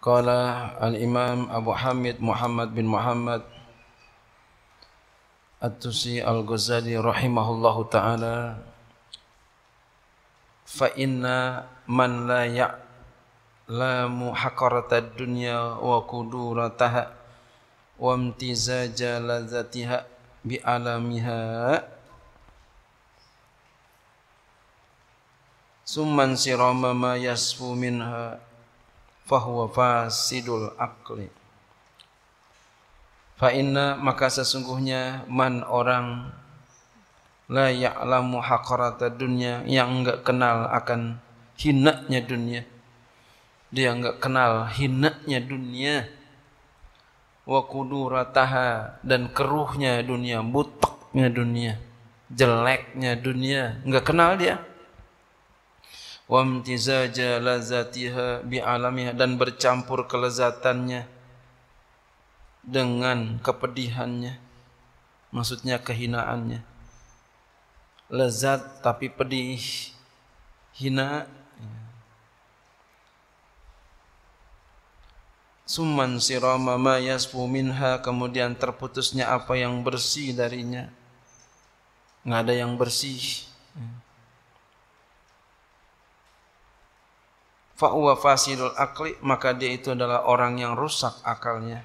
قال الإمام أبو حامد محمد بن محمد التوسي الغزالي رحمه الله تعالى فإن من لا يعلم حقرة الدنيا وقدورتها وامتزاج لذتها بألمها ثم انصرام ما يسفو منها fahuwa fasidul akli fa inna maka sesungguhnya man orang la ya'lamu haqarata dunya yang enggak kenal akan hinanya dunia dia enggak kenal hinanya dunia wa kudurataha dan keruhnya dunia butaknya dunia jeleknya dunia enggak kenal dia wa imtizaja lazatiha bi alamiha dan bercampur kelezatannya dengan kepedihannya maksudnya kehinaannya lezat tapi pedih hina Suman sirama ma yasfu minha Kemudian terputusnya apa yang bersih darinya Tidak ada yang bersih hmm. fa'uwa fasidul akli maka dia itu adalah orang yang rusak akalnya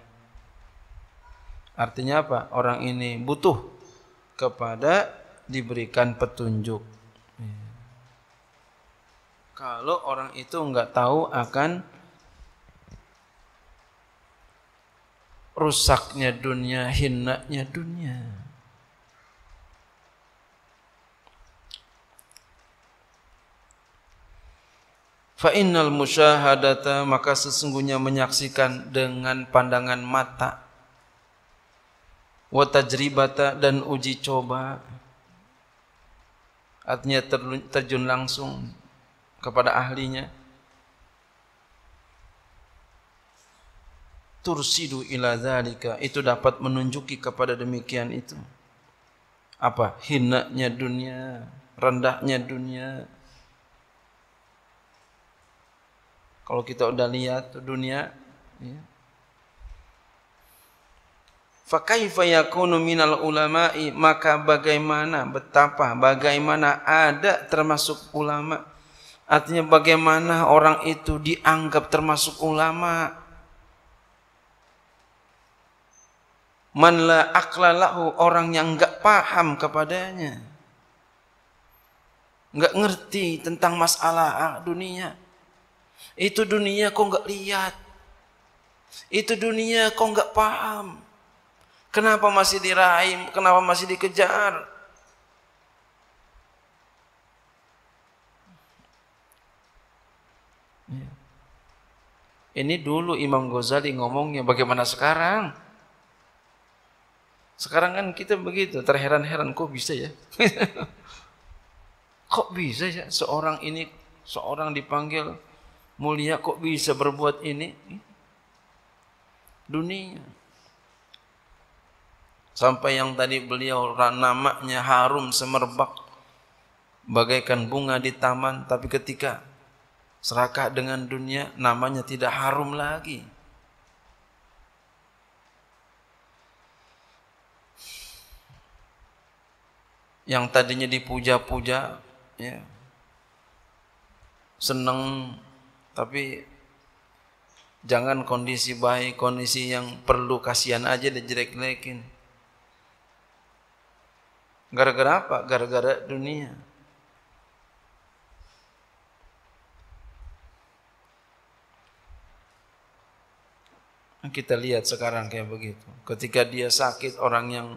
artinya apa orang ini butuh kepada diberikan petunjuk kalau orang itu nggak tahu akan rusaknya dunia hinaknya dunia Fa innal musyahadata maka sesungguhnya menyaksikan dengan pandangan mata. Wa tajribata dan uji coba. Artinya terjun langsung kepada ahlinya. Tursidu ila zalika itu dapat menunjuki kepada demikian itu. Apa? Hinaknya dunia, rendahnya dunia, Kalau kita udah lihat dunia, ya. Fakaifa yakunu minal ulama'i maka bagaimana betapa bagaimana ada termasuk ulama artinya bagaimana orang itu dianggap termasuk ulama man la aklalahu orang yang enggak paham kepadanya enggak ngerti tentang masalah dunia itu dunia kau nggak lihat. Itu dunia kau nggak paham. Kenapa masih diraih? Kenapa masih dikejar? Ya. Ini dulu Imam Ghazali ngomongnya bagaimana sekarang? Sekarang kan kita begitu terheran-heran kok bisa ya? kok bisa ya seorang ini seorang dipanggil mulia kok bisa berbuat ini? Dunia. Sampai yang tadi beliau namanya harum semerbak bagaikan bunga di taman tapi ketika serakah dengan dunia namanya tidak harum lagi yang tadinya dipuja-puja ya seneng tapi jangan kondisi baik, kondisi yang perlu kasihan aja dijelek-jelekin. Gara-gara apa? Gara-gara dunia. Kita lihat sekarang kayak begitu. Ketika dia sakit, orang yang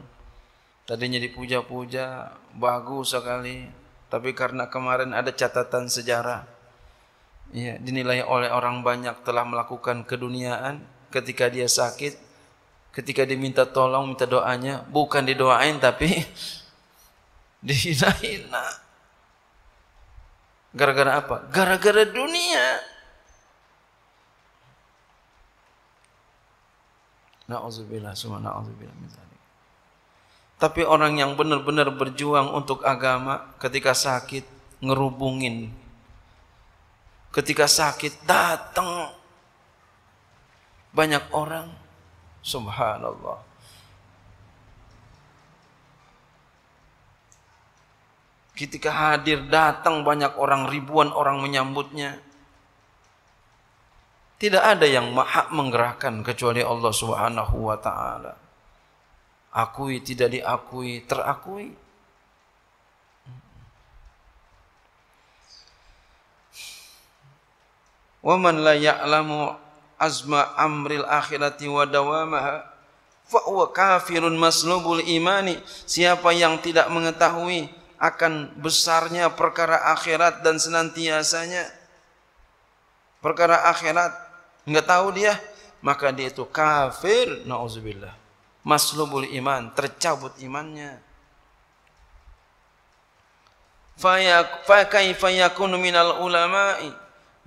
tadinya dipuja-puja, bagus sekali. Tapi karena kemarin ada catatan sejarah, ya, dinilai oleh orang banyak telah melakukan keduniaan ketika dia sakit ketika diminta tolong minta doanya bukan didoain tapi dihina-hina nah, gara-gara apa gara-gara dunia Nauzubillah subhanallah Tapi orang yang benar-benar berjuang untuk agama ketika sakit ngerubungin Ketika sakit datang banyak orang. Subhanallah. Ketika hadir datang banyak orang, ribuan orang menyambutnya. Tidak ada yang maha menggerakkan kecuali Allah Subhanahu wa taala. Akui tidak diakui, terakui. wa man la ya'lamu azma amril akhirati wa dawamaha fa huwa kafirun maslubul imani siapa yang tidak mengetahui akan besarnya perkara akhirat dan senantiasanya perkara akhirat nggak tahu dia maka dia itu kafir nauzubillah maslubul iman tercabut imannya fa kaifa yakunu minal ulama'i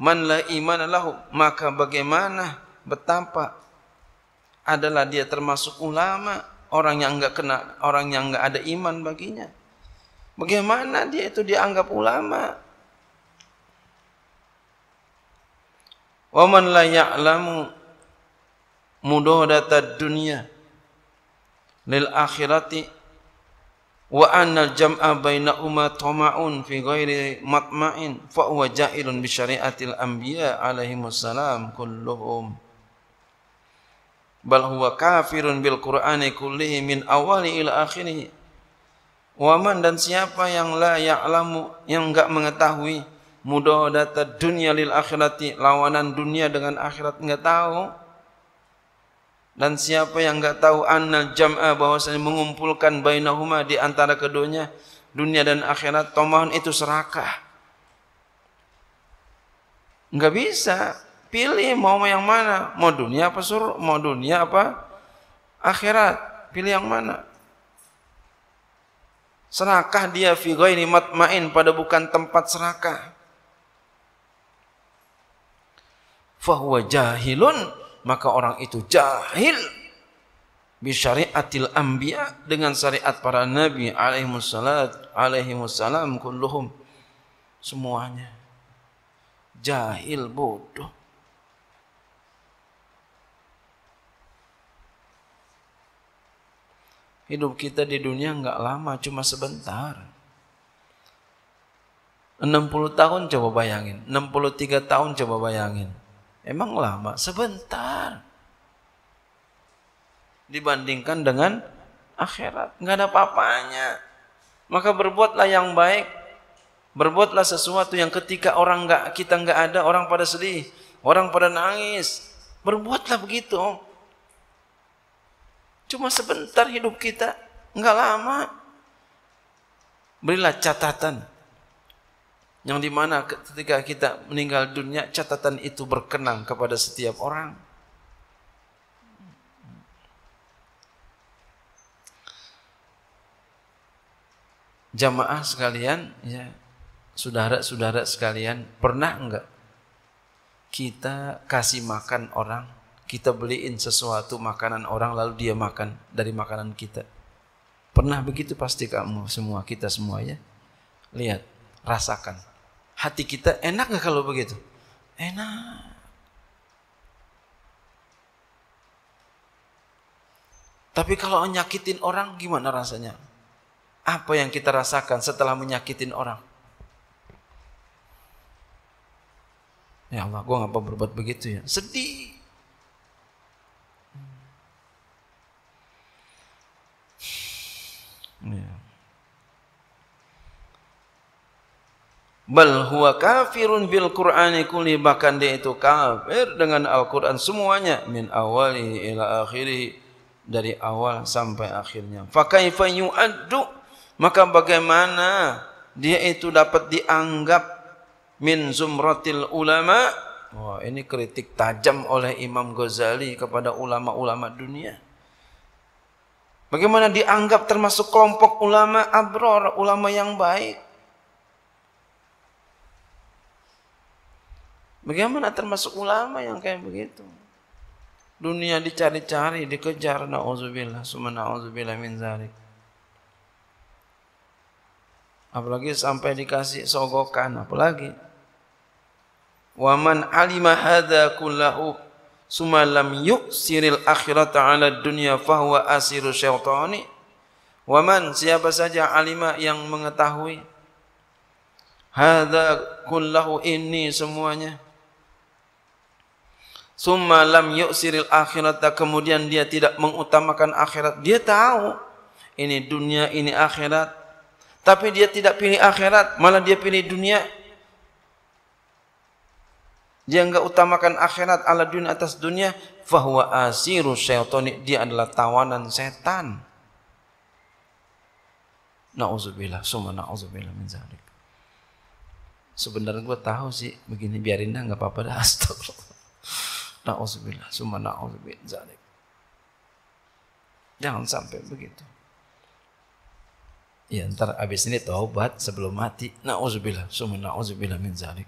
man la iman lahu maka bagaimana betapa adalah dia termasuk ulama orang yang enggak kena orang yang enggak ada iman baginya bagaimana dia itu dianggap ulama wa man la ya'lamu mudahdatad dunya lil akhirati wa annal jam'a bainahuma tama'un fi ghairi matma'in fa huwa ja'ilun bi syari'atil anbiya alaihi wassalam kulluhum bal huwa kafirun bil qur'ani kullihi min awali ila akhirih man dan siapa yang la ya'lamu yang enggak mengetahui mudah mudahadata dunia lil akhirati lawanan dunia dengan akhirat enggak tahu dan siapa yang enggak tahu annal jam'a bahwasanya mengumpulkan bainahuma di antara keduanya dunia dan akhirat tomahun itu serakah. Enggak bisa pilih mau yang mana, mau dunia apa sur, mau dunia apa akhirat, pilih yang mana. Serakah dia fi ghairi matmain pada bukan tempat serakah. Fahuwa jahilun maka orang itu jahil bisyariatil anbiya dengan syariat para nabi alaihi wassalat alaihi wassalam kulluhum semuanya jahil bodoh hidup kita di dunia nggak lama cuma sebentar 60 tahun coba bayangin 63 tahun coba bayangin Emang lama sebentar. Dibandingkan dengan akhirat, nggak ada papanya. Maka berbuatlah yang baik, berbuatlah sesuatu yang ketika orang nggak kita nggak ada, orang pada sedih, orang pada nangis. Berbuatlah begitu. Cuma sebentar hidup kita, nggak lama. Berilah catatan yang dimana ketika kita meninggal dunia, catatan itu berkenang kepada setiap orang. Jamaah sekalian, ya, saudara-saudara sekalian, pernah enggak kita kasih makan orang, kita beliin sesuatu makanan orang lalu dia makan dari makanan kita? Pernah begitu pasti kamu semua, kita semua ya. Lihat, rasakan hati kita enak nggak kalau begitu? Enak. Tapi kalau nyakitin orang gimana rasanya? Apa yang kita rasakan setelah menyakitin orang? Ya Allah, gue ngapa berbuat begitu ya? Sedih. Yeah. bal huwa kafirun bil qur'ani kulli bahkan dia itu kafir dengan Al-Qur'an semuanya min awali ila akhiri dari awal sampai akhirnya fa kaifa yu'addu maka bagaimana dia itu dapat dianggap min zumratil ulama wah ini kritik tajam oleh Imam Ghazali kepada ulama-ulama dunia bagaimana dianggap termasuk kelompok ulama abror ulama yang baik Bagaimana termasuk ulama yang kayak begitu? Dunia dicari-cari, dikejar, na'udzubillah, summa na'udzubillah min zalik. Apalagi sampai dikasih sogokan, apalagi. Waman alima hada kullahu summa lam akhirat akhirata ala dunya fahuwa asiru syaitani. Waman siapa saja alima yang mengetahui Hadza kullahu ini semuanya Summa lam yu'siril akhirata kemudian dia tidak mengutamakan akhirat. Dia tahu ini dunia, ini akhirat. Tapi dia tidak pilih akhirat, malah dia pilih dunia. Dia enggak utamakan akhirat ala dunia atas dunia. Fahuwa asiru syaitonik. Dia adalah tawanan setan. Na'udzubillah, summa na'udzubillah min zalik. Sebenarnya gue tahu sih, begini biarin dah, enggak apa-apa dah. Astagfirullah. Na'udzubillah, summa na'udzubillah zalik. Jangan sampai begitu. Ya ntar abis ini taubat sebelum mati. Na'udzubillah, summa na'udzubillah min zalik.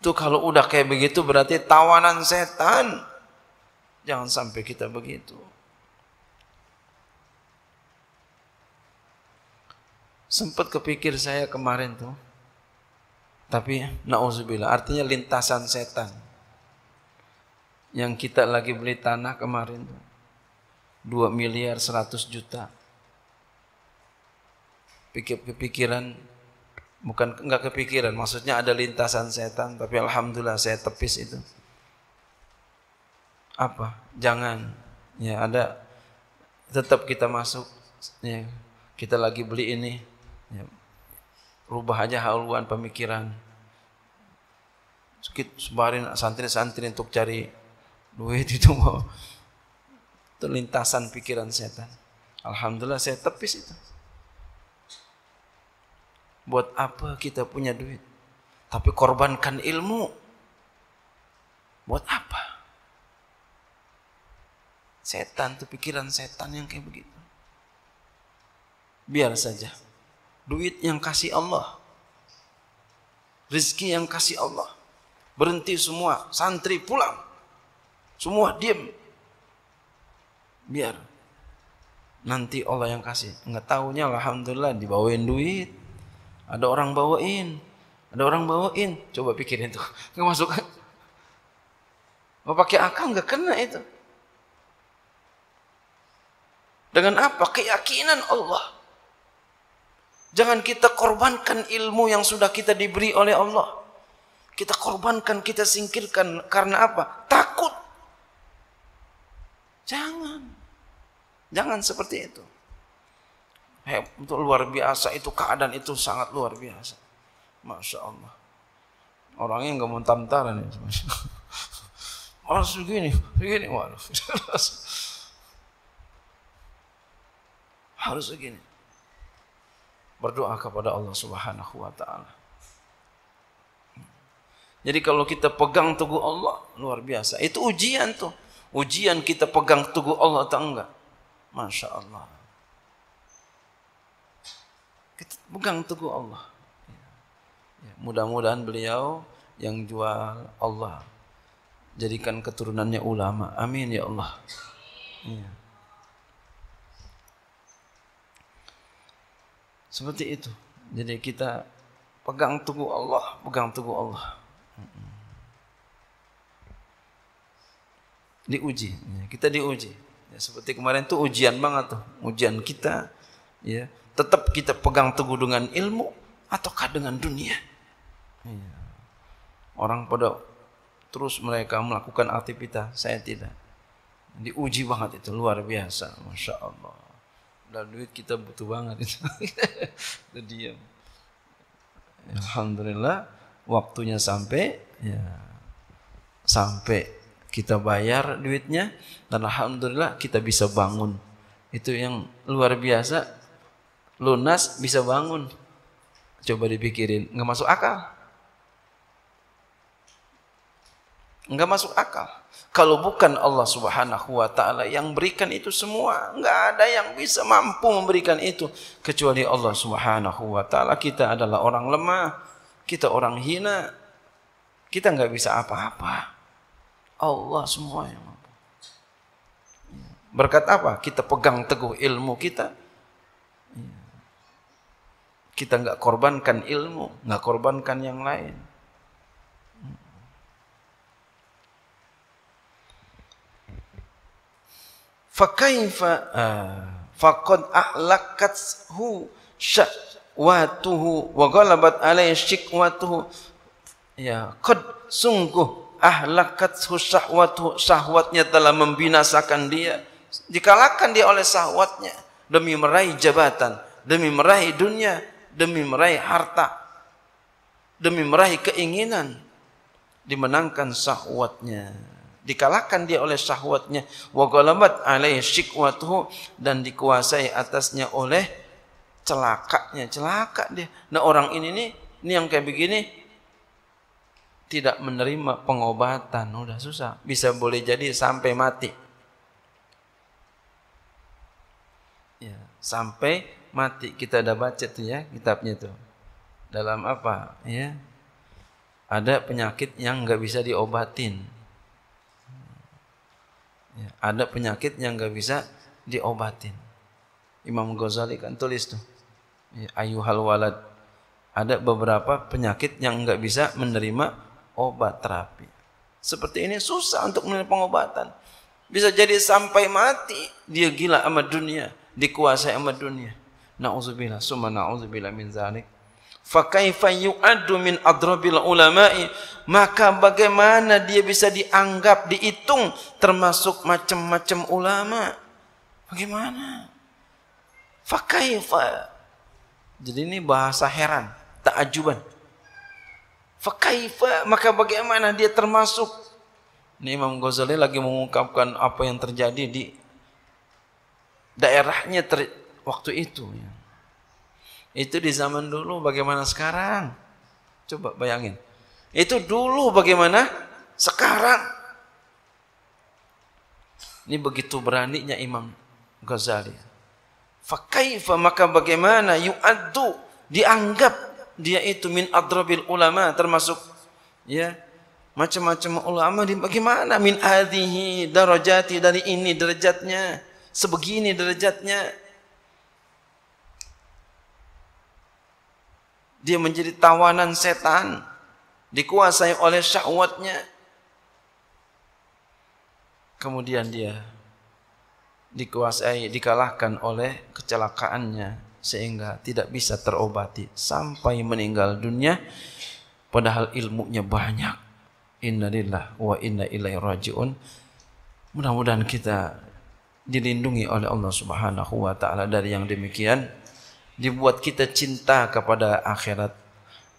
Itu kalau udah kayak begitu berarti tawanan setan. Jangan sampai kita begitu. Sempat kepikir saya kemarin tuh. Tapi nauzubillah artinya lintasan setan. Yang kita lagi beli tanah kemarin 2 miliar 100 juta. Pikir kepikiran bukan enggak kepikiran, maksudnya ada lintasan setan tapi alhamdulillah saya tepis itu. Apa? Jangan. Ya, ada tetap kita masuk ya, kita lagi beli ini ya, Rubah aja haluan pemikiran. Sedikit sebarin santri-santri untuk cari duit itu mau terlintasan pikiran setan. Alhamdulillah saya tepis itu. Buat apa kita punya duit? Tapi korbankan ilmu. Buat apa? Setan tuh pikiran setan yang kayak begitu. Biar saja. Duit yang kasih Allah. rezeki yang kasih Allah. Berhenti semua, santri pulang. Semua diam. Biar nanti Allah yang kasih. tahunya tahunya, alhamdulillah dibawain duit. Ada orang bawain, ada orang bawain. Coba pikirin tuh. nggak masuk. Mau pakai akal nggak kena itu. Dengan apa? Keyakinan Allah. Jangan kita korbankan ilmu yang sudah kita diberi oleh Allah. Kita korbankan, kita singkirkan. Karena apa? Takut. Jangan. Jangan seperti itu. Hey, itu luar biasa, itu keadaan itu sangat luar biasa. Masya Allah. Orangnya nggak mau Masya ya. Harus begini, begini. Waduh. Harus begini. berdoa kepada Allah Subhanahu wa taala. Jadi kalau kita pegang teguh Allah luar biasa. Itu ujian tuh. Ujian kita pegang teguh Allah atau enggak. Masya Allah. Kita pegang teguh Allah. Ya, mudah-mudahan beliau yang jual Allah. Jadikan keturunannya ulama. Amin ya Allah. Ya. Seperti itu. Jadi kita pegang teguh Allah, pegang teguh Allah. Diuji, ya, kita diuji. Ya, seperti kemarin tuh ujian banget tuh, ujian kita. Ya, tetap kita pegang teguh dengan ilmu ataukah dengan dunia? Ya. Orang pada terus mereka melakukan aktivitas, saya tidak. Diuji banget itu luar biasa, masya Allah padahal duit kita butuh banget itu kita diam alhamdulillah waktunya sampai ya sampai kita bayar duitnya dan alhamdulillah kita bisa bangun itu yang luar biasa lunas bisa bangun coba dipikirin nggak masuk akal Enggak masuk akal. Kalau bukan Allah Subhanahu wa taala yang berikan itu semua, enggak ada yang bisa mampu memberikan itu kecuali Allah Subhanahu wa taala. Kita adalah orang lemah, kita orang hina. Kita enggak bisa apa-apa. Allah semua yang mampu. Berkat apa? Kita pegang teguh ilmu kita. Iya. Kita enggak korbankan ilmu, enggak korbankan yang lain. fakaifa ah. faqad ahlakathu syahwatuhu wa ghalabat alaihi syikwatuhu ya qad sungguh ahlakathu syahwatuhu syahwatnya telah membinasakan dia dikalahkan dia oleh syahwatnya demi meraih jabatan demi meraih dunia demi meraih harta demi meraih keinginan dimenangkan syahwatnya dikalahkan dia oleh syahwatnya wa ghalabat alaihi syikwatuhu dan dikuasai atasnya oleh celakanya celaka dia nah orang ini nih ini yang kayak begini tidak menerima pengobatan udah susah bisa boleh jadi sampai mati ya sampai mati kita ada baca tuh ya kitabnya itu dalam apa ya ada penyakit yang nggak bisa diobatin Ya, ada penyakit yang nggak bisa diobatin. Imam Ghazali kan tulis tuh. Ya, ayuhal walad. Ada beberapa penyakit yang nggak bisa menerima obat terapi. Seperti ini susah untuk menerima pengobatan. Bisa jadi sampai mati dia gila sama dunia, dikuasai sama dunia. Nauzubillah, summa nauzubillah min zalik fakaifa yu'addu min adrabil ulama'i maka bagaimana dia bisa dianggap dihitung termasuk macam-macam ulama bagaimana fakaifa jadi ini bahasa heran takjuban fakaifa maka bagaimana dia termasuk ini Imam Ghazali lagi mengungkapkan apa yang terjadi di daerahnya ter, waktu itu ya itu di zaman dulu bagaimana sekarang? Coba bayangin. Itu dulu bagaimana sekarang? Ini begitu beraninya Imam Ghazali. Fakaifa maka bagaimana yu'addu dianggap dia itu min adrabil ulama termasuk ya macam-macam ulama di bagaimana min adhihi darajati dari ini derajatnya sebegini derajatnya Dia menjadi tawanan setan. Dikuasai oleh syahwatnya. Kemudian dia dikuasai, dikalahkan oleh kecelakaannya. Sehingga tidak bisa terobati. Sampai meninggal dunia. Padahal ilmunya banyak. Innalillah wa inna ilaihi raji'un. Mudah-mudahan kita dilindungi oleh Allah Subhanahu wa taala dari yang demikian dibuat kita cinta kepada akhirat,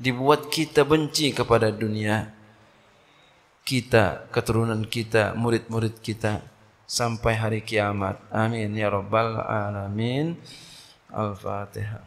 dibuat kita benci kepada dunia. Kita, keturunan kita, murid-murid kita sampai hari kiamat. Amin ya rabbal alamin. Al-Fatihah.